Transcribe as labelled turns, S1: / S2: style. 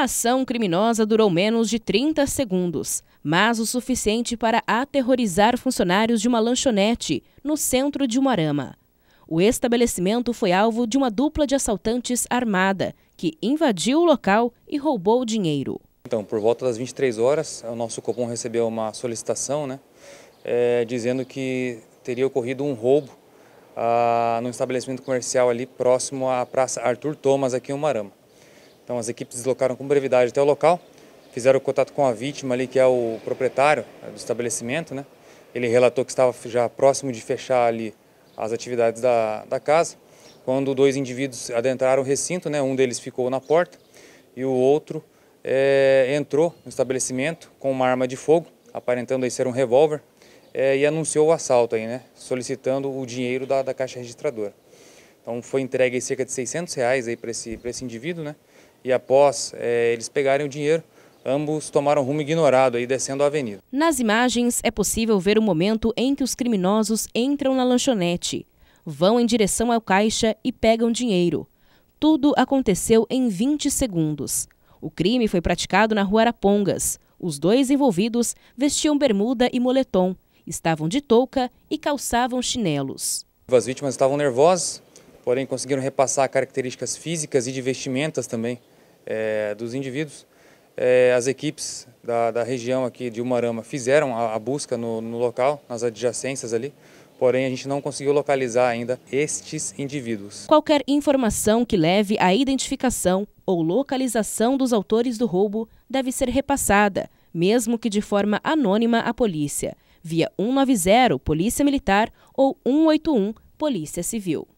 S1: A ação criminosa durou menos de 30 segundos, mas o suficiente para aterrorizar funcionários de uma lanchonete no centro de Umarama. O estabelecimento foi alvo de uma dupla de assaltantes armada, que invadiu o local e roubou dinheiro.
S2: Então, por volta das 23 horas, o nosso Copom recebeu uma solicitação, né, é, dizendo que teria ocorrido um roubo ah, num estabelecimento comercial ali próximo à Praça Arthur Thomas, aqui em Umarama. Então as equipes deslocaram com brevidade até o local, fizeram contato com a vítima ali, que é o proprietário é, do estabelecimento, né? Ele relatou que estava já próximo de fechar ali as atividades da, da casa, quando dois indivíduos adentraram o recinto, né? Um deles ficou na porta e o outro é, entrou no estabelecimento com uma arma de fogo, aparentando aí ser um revólver, é, e anunciou o assalto aí, né? Solicitando o dinheiro da, da caixa registradora. Então foi entregue cerca de 600 reais aí para esse, esse indivíduo, né? e após é, eles pegarem o dinheiro, Ambos tomaram rumo ignorado aí descendo a avenida.
S1: Nas imagens é possível ver o momento em que os criminosos entram na lanchonete, vão em direção ao caixa e pegam dinheiro. Tudo aconteceu em 20 segundos. O crime foi praticado na rua Arapongas. Os dois envolvidos vestiam bermuda e moletom, estavam de touca e calçavam chinelos.
S2: As vítimas estavam nervosas, porém conseguiram repassar características físicas e de vestimentas também é, dos indivíduos. É, as equipes da, da, região aqui de Umarama fizeram a, a busca no, no, local, nas adjacências ali, porém a gente não conseguiu localizar ainda estes indivíduos.
S1: Qualquer informação que leve à identificação ou localização dos autores do roubo deve ser repassada, mesmo que de forma anônima à polícia, via 190 Polícia Militar ou 181 Polícia Civil.